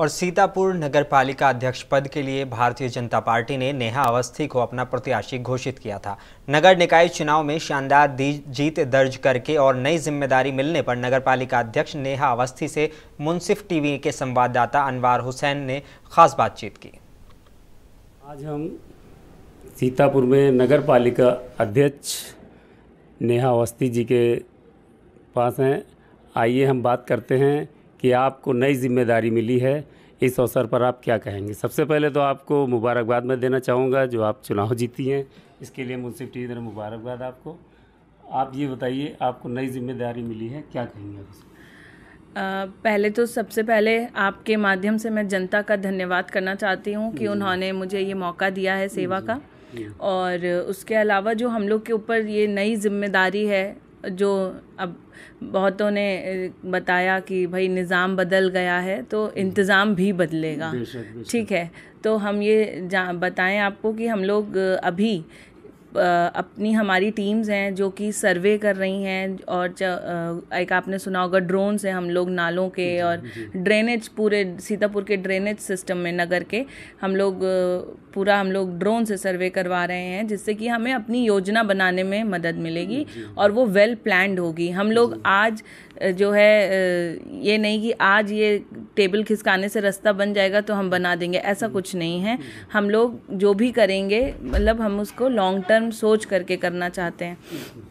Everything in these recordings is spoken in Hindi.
और सीतापुर नगर पालिका अध्यक्ष पद के लिए भारतीय जनता पार्टी ने नेहा अवस्थी को अपना प्रत्याशी घोषित किया था नगर निकाय चुनाव में शानदार जीत दर्ज करके और नई जिम्मेदारी मिलने पर नगर पालिका अध्यक्ष नेहा अवस्थी से मुंसिफ टीवी के संवाददाता अनवार हुसैन ने खास बातचीत की आज हम सीतापुर में नगर पालिका अध्यक्ष नेहा अवस्थी जी के पास हैं आइए हम बात करते हैं कि आपको नई जिम्मेदारी मिली है इस अवसर पर आप क्या कहेंगे सबसे पहले तो आपको मुबारकबाद मैं देना चाहूँगा जो आप चुनाव जीती हैं इसके लिए म्यूनसिपटी टी तरफ मुबारकबाद आपको आप ये बताइए आपको नई जिम्मेदारी मिली है क्या कहेंगे आप पहले तो सबसे पहले आपके माध्यम से मैं जनता का धन्यवाद करना चाहती हूँ कि उन्होंने मुझे ये मौका दिया है सेवा का और उसके अलावा जो हम लोग के ऊपर ये नई जिम्मेदारी है जो अब बहुतों ने बताया कि भाई निज़ाम बदल गया है तो हम्म। इंतज़ाम भी बदलेगा ठीक है तो हम ये जा बताएं आपको कि हम लोग अभी अपनी हमारी टीम्स हैं जो कि सर्वे कर रही हैं और एक आपने सुना होगा ड्रोन से हम लोग नालों के और ड्रेनेज पूरे सीतापुर के ड्रेनेज सिस्टम में नगर के हम लोग पूरा हम लोग ड्रोन से सर्वे करवा रहे हैं जिससे कि हमें अपनी योजना बनाने में मदद मिलेगी और वो वेल प्लान्ड होगी हम लोग आज जो है ये नहीं कि आज ये टेबल खिसकाने से रास्ता बन जाएगा तो हम बना देंगे ऐसा कुछ नहीं है हम लोग जो भी करेंगे मतलब हम उसको लॉन्ग टर्म कर्म सोच करके करना चाहते हैं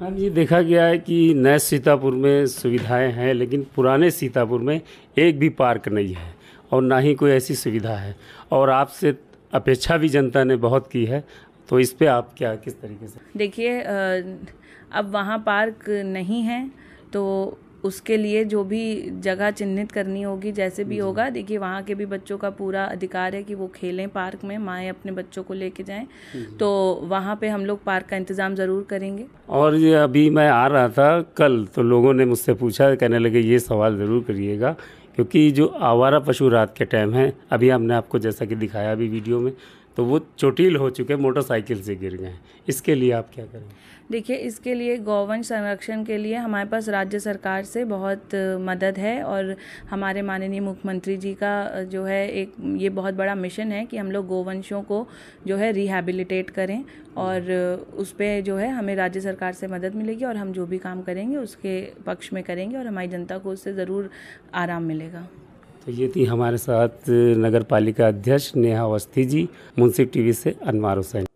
हाँ जी देखा गया है कि नए सीतापुर में सुविधाएं हैं लेकिन पुराने सीतापुर में एक भी पार्क नहीं है और ना ही कोई ऐसी सुविधा है और आपसे अपेक्षा भी जनता ने बहुत की है तो इस पे आप क्या किस तरीके से देखिए अब वहाँ पार्क नहीं है तो उसके लिए जो भी जगह चिन्हित करनी होगी जैसे भी होगा देखिए वहाँ के भी बच्चों का पूरा अधिकार है कि वो खेलें पार्क में माएँ अपने बच्चों को लेके जाएं तो वहाँ पे हम लोग पार्क का इंतज़ाम ज़रूर करेंगे और ये अभी मैं आ रहा था कल तो लोगों ने मुझसे पूछा कहने लगे ये सवाल ज़रूर करिएगा क्योंकि जो आवारा पशु रात के टाइम है अभी हमने आपको जैसा कि दिखाया अभी वीडियो में तो वो चोटिल हो चुके मोटरसाइकिल से गिर गए इसके लिए आप क्या करें देखिए इसके लिए गौवंश संरक्षण के लिए हमारे पास राज्य सरकार से बहुत मदद है और हमारे माननीय मुख्यमंत्री जी का जो है एक ये बहुत बड़ा मिशन है कि हम लोग गौवंशों को जो है रिहैबिलिटेट करें और उस पर जो है हमें राज्य सरकार से मदद मिलेगी और हम जो भी काम करेंगे उसके पक्ष में करेंगे और हमारी जनता को उससे ज़रूर आराम मिलेगा तो ये थी हमारे साथ नगर पालिका अध्यक्ष नेहा अवस्थी जी मुंशी टीवी से अनवार हुसैन